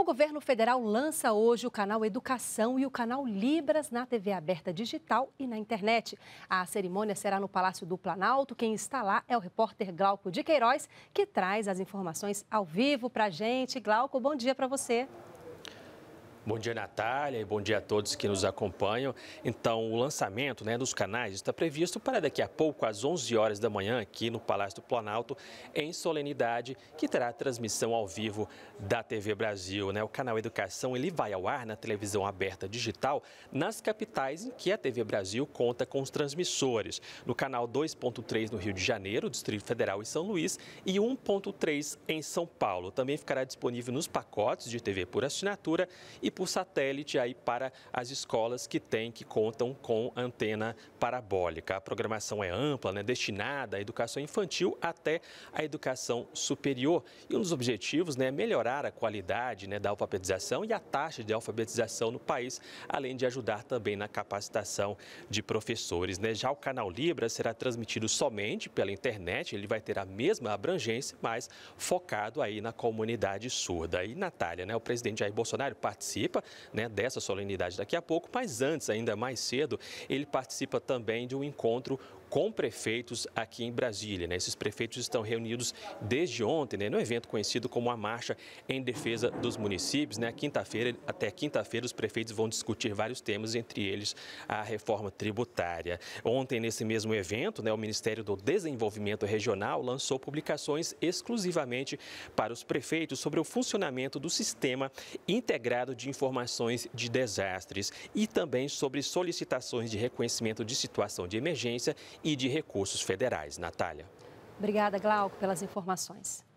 O governo federal lança hoje o canal Educação e o canal Libras na TV aberta digital e na internet. A cerimônia será no Palácio do Planalto. Quem está lá é o repórter Glauco de Queiroz, que traz as informações ao vivo para a gente. Glauco, bom dia para você. Bom dia, Natália, e bom dia a todos que nos acompanham. Então, o lançamento né, dos canais está previsto para daqui a pouco, às 11 horas da manhã, aqui no Palácio do Planalto, em solenidade, que terá transmissão ao vivo da TV Brasil. Né? O canal Educação ele vai ao ar na televisão aberta digital nas capitais em que a TV Brasil conta com os transmissores. No canal 2.3 no Rio de Janeiro, Distrito Federal e São Luís, e 1.3 em São Paulo. Também ficará disponível nos pacotes de TV por assinatura e e por satélite aí para as escolas que têm, que contam com antena parabólica. A programação é ampla, né, destinada à educação infantil até à educação superior. E um dos objetivos né, é melhorar a qualidade né, da alfabetização e a taxa de alfabetização no país, além de ajudar também na capacitação de professores. Né? Já o canal Libra será transmitido somente pela internet, ele vai ter a mesma abrangência, mas focado aí na comunidade surda. E Natália, né, o presidente Jair Bolsonaro participa participa né, dessa solenidade daqui a pouco, mas antes, ainda mais cedo, ele participa também de um encontro com prefeitos aqui em Brasília. Né? Esses prefeitos estão reunidos desde ontem, né, no evento conhecido como a Marcha em Defesa dos Municípios. Né? Quinta-feira, até quinta-feira, os prefeitos vão discutir vários temas, entre eles a reforma tributária. Ontem, nesse mesmo evento, né, o Ministério do Desenvolvimento Regional lançou publicações exclusivamente para os prefeitos sobre o funcionamento do sistema integrado de informações de desastres e também sobre solicitações de reconhecimento de situação de emergência e de recursos federais. Natália. Obrigada, Glauco, pelas informações.